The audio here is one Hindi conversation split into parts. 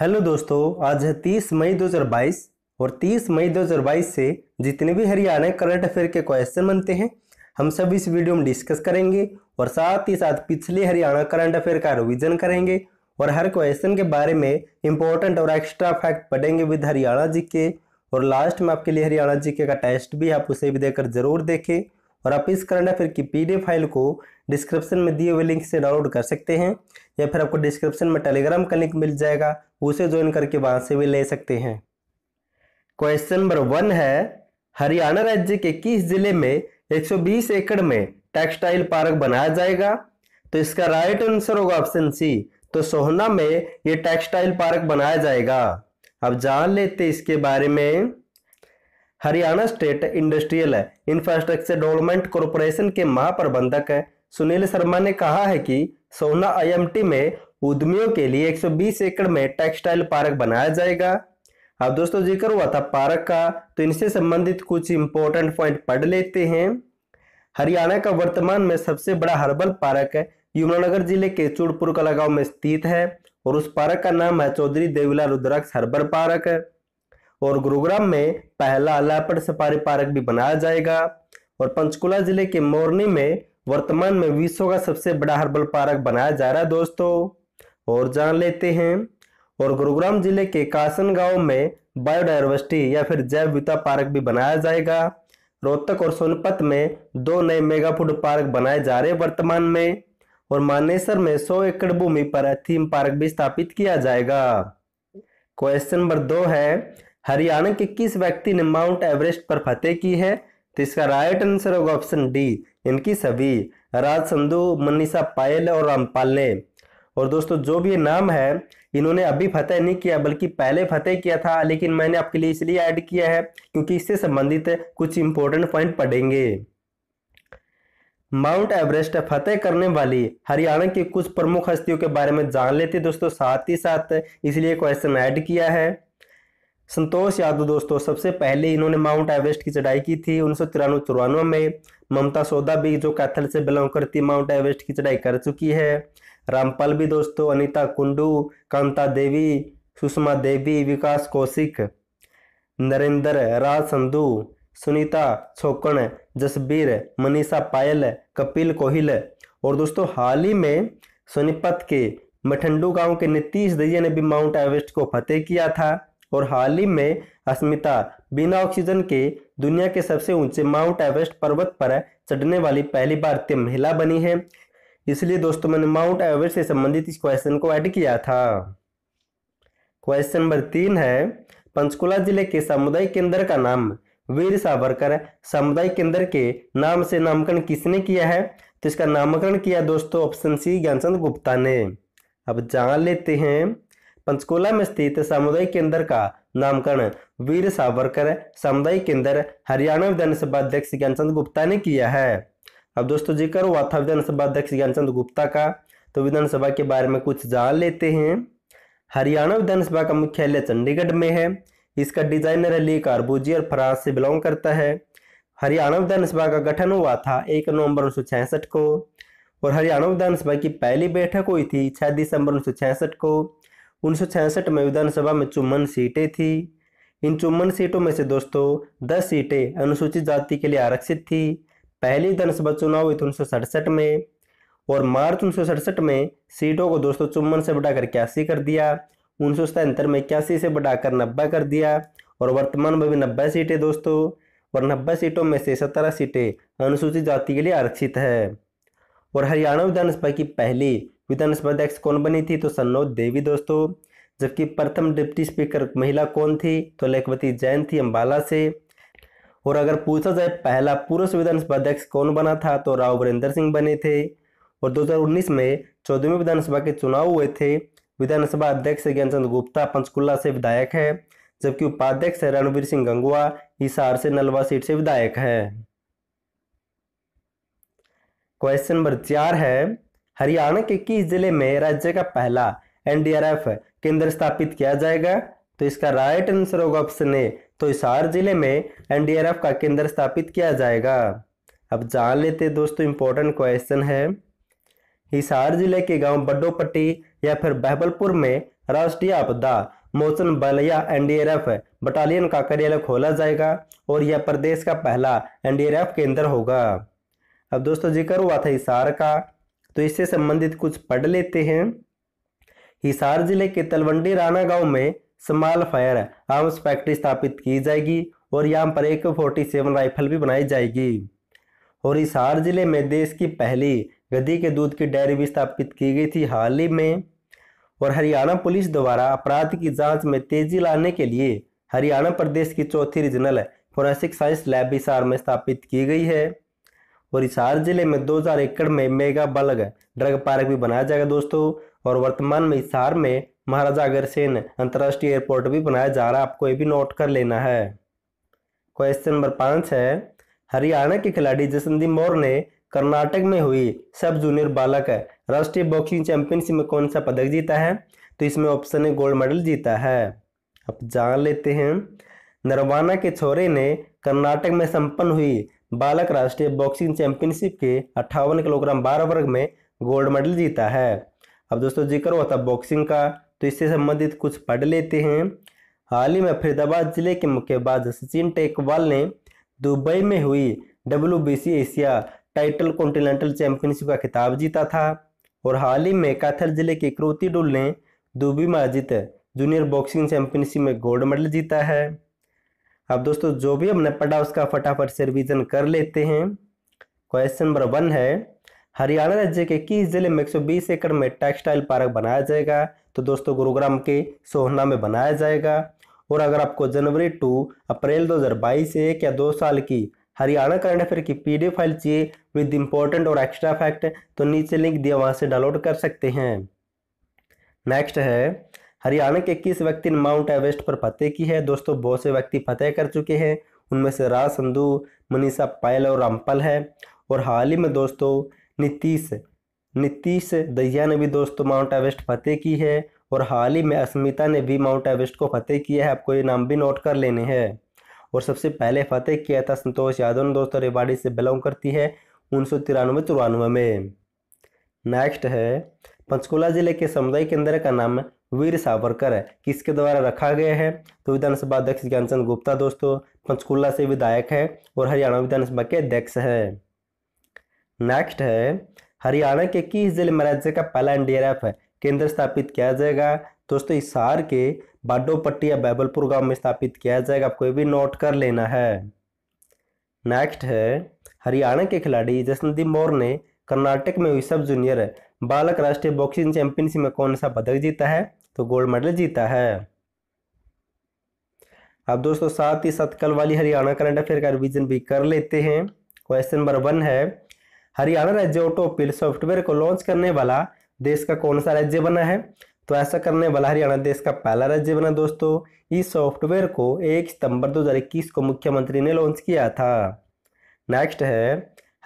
हेलो दोस्तों आज है 30 मई 2022 और 30 मई 2022 से जितने भी हरियाणा करंट अफेयर के क्वेश्चन बनते हैं हम सब इस वीडियो में डिस्कस करेंगे और साथ ही साथ पिछले हरियाणा करंट अफेयर का रिविजन करेंगे और हर क्वेश्चन के बारे में इंपॉर्टेंट और एक्स्ट्रा फैक्ट पढ़ेंगे विद हरियाणा जी के और लास्ट में आपके लिए हरियाणा जी के का टेस्ट भी आप उसे भी देकर जरूर देखें और आप इस करंट अफेयर की पी फाइल को डिस्क्रिप्शन में दिए हुए लिंक से डाउनलोड कर सकते हैं या फिर आपको डिस्क्रिप्शन में टेलीग्राम का लिंक मिल जाएगा उसे ज्वाइन करके वहां से भी ले सकते हैं क्वेश्चन नंबर वन है हरियाणा राज्य के किस जिले में 120 एकड़ में टेक्सटाइल पार्क बनाया जाएगा तो इसका राइट आंसर होगा ऑप्शन सी तो सोहना में ये टेक्सटाइल पार्क बनाया जाएगा अब जान लेते इसके बारे में Haryana state industrial infrastructure development corporation के महाप्रबंधक सुनील शर्मा ने कहा है कि सोना आईएमटी में उद्यमियों के लिए 120 एकड़ में टेक्सटाइल पार्क बनाया जाएगा अब दोस्तों जिक्र हुआ था पार्क का तो इनसे संबंधित कुछ इंपॉर्टेंट पॉइंट पढ़ लेते हैं हरियाणा का वर्तमान में सबसे बड़ा हर्बल पार्क यमुनानगर जिले के चूड़पुर कला गांव में स्थित है और उस पार्क का नाम है चौधरी देवीलाल रुद्राक्ष हर्बल पार्क और गुरुग्राम में पहला अलापट सफारी पार्क भी बनाया जाएगा और पंचकुला जिले के मोरनी में वर्तमान में विश्व का सबसे बड़ा हर्बल पार्क बनाया जा रहा है दोस्तों और जान लेते हैं और गुरुग्राम जिले के कासन गांव में बायोडाइवर्सिटी या फिर जैव विता पार्क भी बनाया जाएगा रोहतक और सोनपत में दो नए मेगा फूड पार्क बनाए जा रहे हैं वर्तमान में और मानेसर में 100 एकड़ भूमि पर थीम पार्क भी स्थापित किया जाएगा क्वेश्चन नंबर दो है हरियाणा के किस व्यक्ति ने माउंट एवरेस्ट पर फतेह की है तो इसका राइट आंसर होगा ऑप्शन डी इनकी सभी राजसंधु मनीषा पायल और रामपाल ने और दोस्तों जो भी नाम है इन्होंने अभी फतेह नहीं किया बल्कि पहले फतेह किया था लेकिन मैंने आपके लिए इसलिए ऐड किया है क्योंकि इससे संबंधित कुछ इंपॉर्टेंट पॉइंट पढ़ेंगे माउंट एवरेस्ट फतेह करने वाली हरियाणा की कुछ प्रमुख हस्तियों के बारे में जान लेते दोस्तों साथ ही साथ इसलिए क्वेश्चन ऐड किया है संतोष यादव दोस्तों सबसे पहले इन्होंने माउंट एवरेस्ट की चढ़ाई की थी उन्नीस सौ तिरानवे चौरानवे में ममता सौदा भी जो कैथल से बिलोंग करती माउंट एवरेस्ट की चढ़ाई कर चुकी है रामपाल भी दोस्तों अनीता कुंडू कांता देवी सुषमा देवी विकास कौशिक नरेंद्र राज संधु सुनीता छोकण जसबीर मनीषा पायल कपिल कोहिल और दोस्तों हाल ही में सोनीपत के मठंडू गांव के नीतीश दैया ने भी माउंट एवरेस्ट को फतेह किया था और हाल ही में अस्मिता बिना ऑक्सीजन के दुनिया के सबसे ऊंचे माउंट एवरेस्ट पर्वत पर चढ़ने वाली पहली भारतीय महिला बनी है इसलिए दोस्तों मैंने माउंट एवरेस्ट से संबंधित इस क्वेश्चन को ऐड किया था क्वेश्चन नंबर तीन है पंचकुला जिले के सामुदायिक केंद्र का नाम वीर सावरकर सामुदायिक केंद्र के नाम से नामकरण किसने किया है तो इसका नामकरण किया दोस्तों ऑप्शन सी ज्ञानचंद गुप्ता ने अब जान लेते हैं पंचकूला में स्थित सामुदायिक केंद्र का नामकरण वीर सावरकर सामुदायिक केंद्र हरियाणा विधानसभा अध्यक्ष ज्ञानचंद गुप्ता ने किया है अब दोस्तों जिक्र हुआ था विधानसभा अध्यक्ष ज्ञानचंद गुप्ता का तो विधानसभा के बारे में कुछ जान लेते हैं हरियाणा विधानसभा का मुख्यालय चंडीगढ़ में है इसका डिजाइनर अली कारबूजी और फ्रांस से बिलोंग करता है हरियाणा विधानसभा का गठन हुआ था एक नवंबर उन्नीस को और हरियाणा विधानसभा की पहली बैठक हुई थी छह दिसंबर उन्नीस को उन्नीस में विधानसभा में चुम्बन सीटें थी इन चुम्बन सीटों में से दोस्तों दस सीटें अनुसूचित जाति के लिए आरक्षित थी पहली विधानसभा चुनाव हुई उन्नीस में और मार्च उन्नीस में सीटों को दोस्तों चुम्बन से बढ़ाकर इक्यासी कर दिया उन्नीस में इक्यासी से बढ़ाकर नब्बे कर दिया और वर्तमान में भी नब्बे सीटें दोस्तों और नब्बे सीटों में से सत्रह सीटें अनुसूचित जाति के लिए आरक्षित है और हरियाणा विधानसभा की पहली विधानसभा अध्यक्ष कौन बनी थी तो सन्नोद देवी दोस्तों जबकि प्रथम डिप्टी स्पीकर महिला कौन थी तो लेखवती जैन थी अम्बाला से और अगर पूछा जाए पहला पुरुष विधानसभा अध्यक्ष कौन बना था तो राव वरेंद्र सिंह बने थे और 2019 में चौदहवीं विधानसभा के चुनाव हुए थे विधानसभा अध्यक्ष ज्ञानचंद गुप्ता पंचकुला से विधायक है जबकि उपाध्यक्ष रणवीर सिंह गंगवा हिसार से नलवा सीट से विधायक है क्वेश्चन नंबर चार है हरियाणा के किस जिले में राज्य का पहला एनडीआरएफ केंद्र स्थापित किया जाएगा तो इसका राइट आंसर होगा ऑप्शन ए तो हिसार जिले में एनडीआरएफ का केंद्र स्थापित किया जाएगा अब जान लेते दोस्तों इंपॉर्टेंट क्वेश्चन है हिसार जिले के गांव बड्डोपट्टी या फिर बहबलपुर में राष्ट्रीय आपदा मोचन बल या एनडीआरएफ बटालियन का कार्यालय खोला जाएगा और यह प्रदेश का पहला एनडीआरएफ केंद्र होगा अब दोस्तों जिक्र हुआ था हिसार का तो इससे संबंधित कुछ पढ़ लेते हैं हिसार जिले के तलवंडी राणा गांव में स्मॉल फायर आर्म्स फैक्ट्री स्थापित की जाएगी और यहाँ पर एक फोर्टी सेवन राइफल भी बनाई जाएगी और हिसार जिले में देश की पहली गधी के दूध की डेयरी भी स्थापित की गई थी हाल ही में और हरियाणा पुलिस द्वारा अपराध की जांच में तेजी लाने के लिए हरियाणा प्रदेश की चौथी regional forensic science lab Hisar में स्थापित की गई है और हिसार जिले में 2000 एकड़ में मेगा बल्ग ड्रग पार्क भी बनाया जाएगा दोस्तों और वर्तमान में हिसार में महाराजा अग्रसेन अंतर्राष्ट्रीय एयरपोर्ट भी बनाया जा रहा है आपको ये भी नोट कर लेना है क्वेश्चन नंबर पाँच है हरियाणा के खिलाड़ी जसनदीप मोर ने कर्नाटक में हुई सब जूनियर बालक राष्ट्रीय बॉक्सिंग चैंपियनशिप में कौन सा पदक जीता है तो इसमें ऑप्शन है गोल्ड मेडल जीता है अब जान लेते हैं नरवाना के छोरे ने कर्नाटक में संपन्न हुई बालक राष्ट्रीय बॉक्सिंग चैंपियनशिप के अट्ठावन किलोग्राम बारह वर्ग में गोल्ड मेडल जीता है अब दोस्तों जिक्र होता बॉक्सिंग का तो इससे संबंधित कुछ पढ़ लेते हैं हाल ही में फरीदाबाद जिले के मुक्केबाज सचिन टेकवाल ने दुबई में हुई W Asia title continental championship का खिताब जीता था और हाल ही में कैथल जिले के क्रोती डुल ने दुबई में आयोजित जूनियर बॉक्सिंग चैंपियनशिप में गोल्ड मेडल जीता है अब दोस्तों जो भी हमने पढ़ा उसका फटाफट से रिवीजन कर लेते हैं क्वेश्चन नंबर वन है हरियाणा राज्य के किस जिले में 120 एकड़ में टेक्सटाइल पार्क बनाया जाएगा तो दोस्तों गुरुग्राम के सोहना में बनाया जाएगा और अगर आपको जनवरी टू अप्रैल 2022 से एक या दो साल की हरियाणा करंट अफेयर की पी फाइल चाहिए विद इंपॉर्टेंट और एक्स्ट्रा फैक्ट तो नीचे लिंक दिया वहाँ से डाउनलोड कर सकते हैं नेक्स्ट है हरियाणा के किस व्यक्ति ने माउंट एवरेस्ट पर फतेह की है दोस्तों बहुत से व्यक्ति फतेह कर चुके हैं उनमें से राज संधु मनीषा पायल और रामपल है और हाल ही में दोस्तों नीतीश नीतीश दहिया ने भी दोस्तों माउंट एवरेस्ट फतेह की है और हाल ही में अस्मिता ने भी माउंट एवरेस्ट को फतेह किया है आपको ये नाम भी नोट कर लेने हैं और सबसे पहले फतेह किया था संतोष यादव ने दोस्तों रेवाड़ी से बिलोंग करती है उन्नीस सौ तिरानवे चौरानवे में नेक्स्ट है पंचकुला जिले के समुदाय केंद्र का नाम वीर सावरकर है किसके द्वारा रखा गया है तो विधानसभा अध्यक्ष ज्ञानचंद गुप्ता दोस्तों पंचकुला से विधायक है और हरियाणा विधानसभा के अध्यक्ष है नेक्स्ट है हरियाणा के किस जिले में राज्य का पहला एनडीआरएफ है केंद्र स्थापित किया जाएगा दोस्तों हिसार के बाडोपट्टी या बैबलपुर गांव में स्थापित किया जाएगा आपको ये भी नोट कर लेना है नेक्स्ट है हरियाणा के खिलाड़ी जसनदीप मौर ने कर्नाटक में विश्व जूनियर बालक राष्ट्रीय बॉक्सिंग चैंपियनशिप में कौन सा पदक जीता है तो गोल्ड मेडल जीता है अब दोस्तों साथ ही साथ कल वाली हरियाणा करंट अफेयर का रिविजन भी कर लेते हैं क्वेश्चन नंबर वन है हरियाणा राज्य ऑटो अपील सॉफ्टवेयर को लॉन्च करने वाला देश का कौन सा राज्य बना है तो ऐसा करने वाला हरियाणा देश का पहला राज्य बना दोस्तों इस सॉफ्टवेयर को 1 सितंबर 2021 को मुख्यमंत्री ने लॉन्च किया था नेक्स्ट है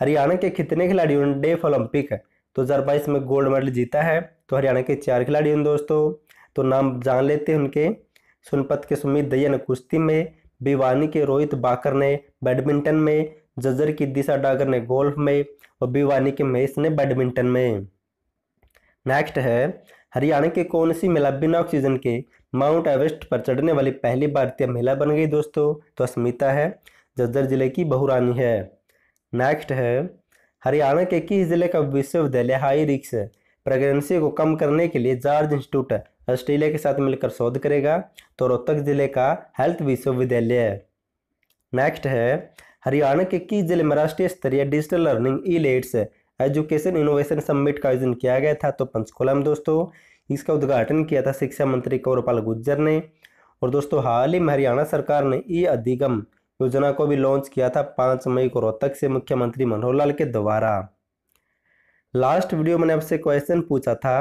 हरियाणा के कितने खिलाड़ियों ने डेफ ओलंपिक दो हज़ार बाईस में गोल्ड मेडल जीता है तो हरियाणा के चार खिलाड़ी हैं दोस्तों तो नाम जान लेते हैं उनके सुनपत के सुमित दैया ने कुश्ती में भिवानी के रोहित बाकर ने बैडमिंटन में जजर की दिशा डागर ने गोल्फ में और भिवानी के महेश ने बैडमिंटन में नेक्स्ट है हरियाणा के कौन सी महिला बिना ऑक्सीजन के माउंट एवरेस्ट पर चढ़ने वाली पहली भारतीय महिला बन गई दोस्तों तो अस्मिता है जज्जर जिले की बहुरानी है नेक्स्ट है हरियाणा के किस जिले का विश्वविद्यालय हाई रिक्स प्रेगनेंसी को कम करने के लिए जॉर्ज इंस्टीट्यूट ऑस्ट्रेलिया के साथ मिलकर शोध करेगा तो रोहतक जिले का हेल्थ विश्वविद्यालय नेक्स्ट है हरियाणा के किस जिले में राष्ट्रीय स्तरीय digital learning E lets education innovation summit का आयोजन किया गया था तो पंचकुला में दोस्तों इसका उद्घाटन किया था शिक्षा मंत्री कौरपाल गुज्जर ने और दोस्तों हाल ही में हरियाणा सरकार ने ई अधिगम योजना को भी लॉन्च किया था पाँच मई को रोहतक से मुख्यमंत्री मनोहर लाल के द्वारा लास्ट वीडियो मैंने आपसे क्वेश्चन पूछा था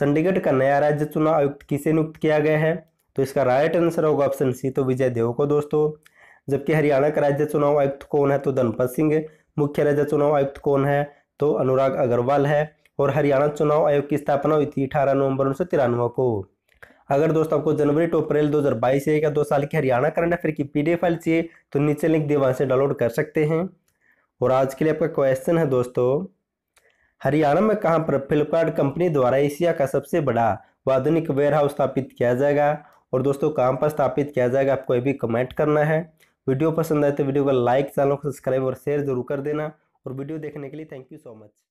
चंडीगढ़ का नया राज्य चुनाव आयुक्त किसे नियुक्त किया गया है तो इसका राइट आंसर होगा ऑप्शन सी तो विजय देव को दोस्तों जबकि हरियाणा का राज्य चुनाव आयुक्त कौन है तो धनपत सिंह मुख्य राज्य चुनाव आयुक्त कौन है तो अनुराग अग्रवाल है और हरियाणा चुनाव आयोग की स्थापना हुई थी अठारह नवंबर उन्नीस को अगर दोस्तों आपको जनवरी टू अप्रैल 2022 है या दो साल की हरियाणा करंट अफेयर की पीडीएफ फाइल चाहिए तो नीचे लिंक दिए वहाँ से डाउनलोड कर सकते हैं और आज के लिए आपका क्वेश्चन है दोस्तों हरियाणा में कहाँ पर फ्लिपकार्ट कंपनी द्वारा एशिया का सबसे बड़ा व आधुनिक वेयर हाउस स्थापित किया जाएगा और दोस्तों कहाँ पर स्थापित किया जाएगा आपको ये भी कमेंट करना है वीडियो पसंद आए तो वीडियो को लाइक चैनल को सब्सक्राइब और शेयर जरूर कर देना और वीडियो देखने के लिए थैंक यू सो मच